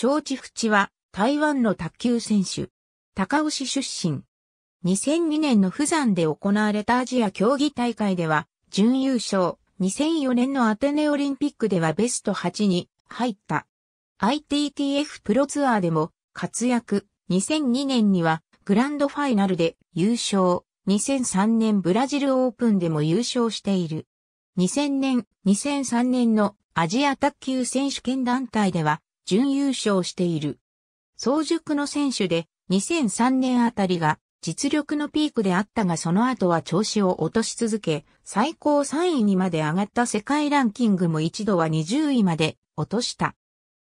小地淵は台湾の卓球選手。高尾市出身。2002年の釜山で行われたアジア競技大会では準優勝。2004年のアテネオリンピックではベスト8に入った。ITTF プロツアーでも活躍。2002年にはグランドファイナルで優勝。2003年ブラジルオープンでも優勝している。2000年、2003年のアジア卓球選手権団体では準優勝している。早熟の選手で2003年あたりが実力のピークであったがその後は調子を落とし続け、最高3位にまで上がった世界ランキングも一度は20位まで落とした。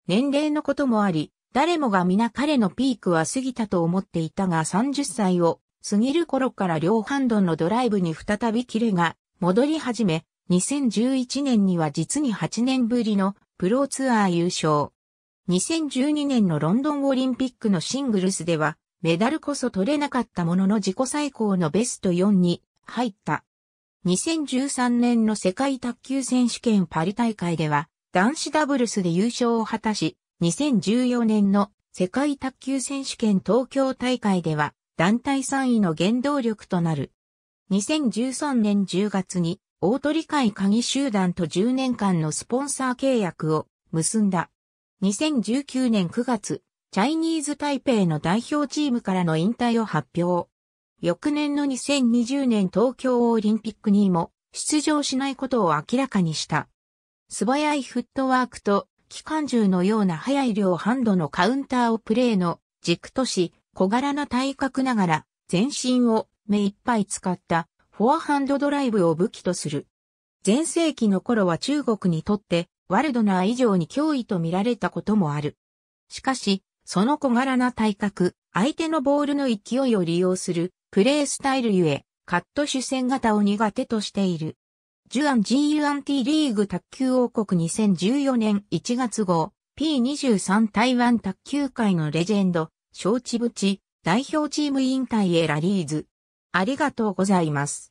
年齢のこともあり、誰もが皆彼のピークは過ぎたと思っていたが30歳を過ぎる頃から両ハンドンのドライブに再びキレが戻り始め、2011年には実に8年ぶりのプロツアー優勝。2012年のロンドンオリンピックのシングルスでは、メダルこそ取れなかったものの自己最高のベスト4に入った。2013年の世界卓球選手権パリ大会では、男子ダブルスで優勝を果たし、2014年の世界卓球選手権東京大会では、団体3位の原動力となる。2013年10月に、大鳥会鍵集団と10年間のスポンサー契約を結んだ。2019年9月、チャイニーズ・台北の代表チームからの引退を発表。翌年の2020年東京オリンピックにも出場しないことを明らかにした。素早いフットワークと機関銃のような速い量ハンドのカウンターをプレーの軸とし小柄な体格ながら全身を目いっぱい使ったフォアハンドドライブを武器とする。前世紀の頃は中国にとってワルドナー以上に脅威と見られたこともある。しかし、その小柄な体格、相手のボールの勢いを利用するプレースタイルゆえ、カット主戦型を苦手としている。ジュアン GUNT リーグ卓球王国2014年1月号 P23 台湾卓球界のレジェンド、小地淵代表チーム引退へラリーズ。ありがとうございます。